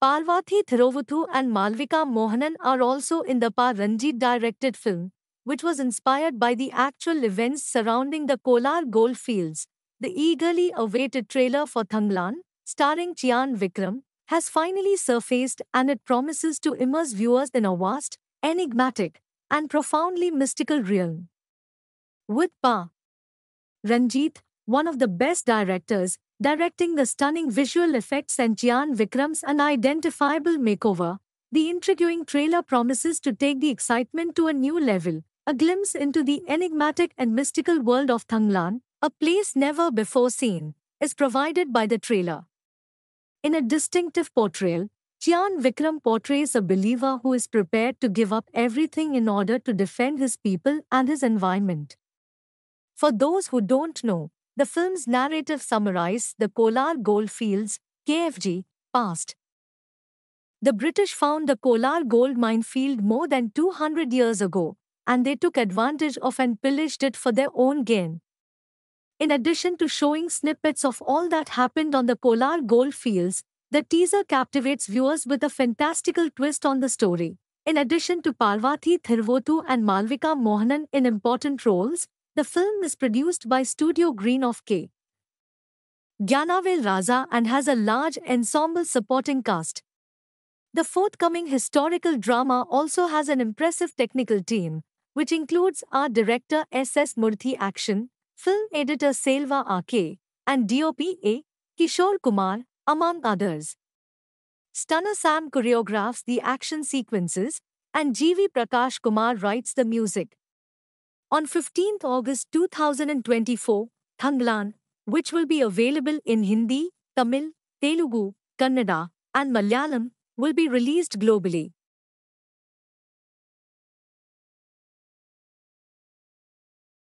Parvati Thiruvuthu and Malvika Mohanan are also in the Pa directed film, which was inspired by the actual events surrounding the Kolar goldfields. The eagerly awaited trailer for Thanglan, starring Chian Vikram, has finally surfaced and it promises to immerse viewers in a vast, enigmatic, and profoundly mystical realm. With Pa Ranjit, one of the best directors Directing the stunning visual effects and Jian Vikram's unidentifiable makeover, the intriguing trailer promises to take the excitement to a new level, a glimpse into the enigmatic and mystical world of Thanglan, a place never before seen, is provided by the trailer. In a distinctive portrayal, Jian Vikram portrays a believer who is prepared to give up everything in order to defend his people and his environment. For those who don't know, the film's narrative summarizes the Kolar goldfields, KFG, past. The British found the Kolar gold minefield more than 200 years ago, and they took advantage of and pillaged it for their own gain. In addition to showing snippets of all that happened on the Kolar goldfields, the teaser captivates viewers with a fantastical twist on the story. In addition to Parvati Thiruvothu and Malvika Mohanan in important roles, the film is produced by Studio Green of K. Gyanavel Raza and has a large ensemble supporting cast. The forthcoming historical drama also has an impressive technical team, which includes art director S.S. Murthy Action, film editor Selva A. K. and DOP A. Kishore Kumar, among others. Stunner Sam choreographs the action sequences, and G.V. Prakash Kumar writes the music. On 15 August 2024, Thanglan, which will be available in Hindi, Tamil, Telugu, Kannada, and Malayalam, will be released globally.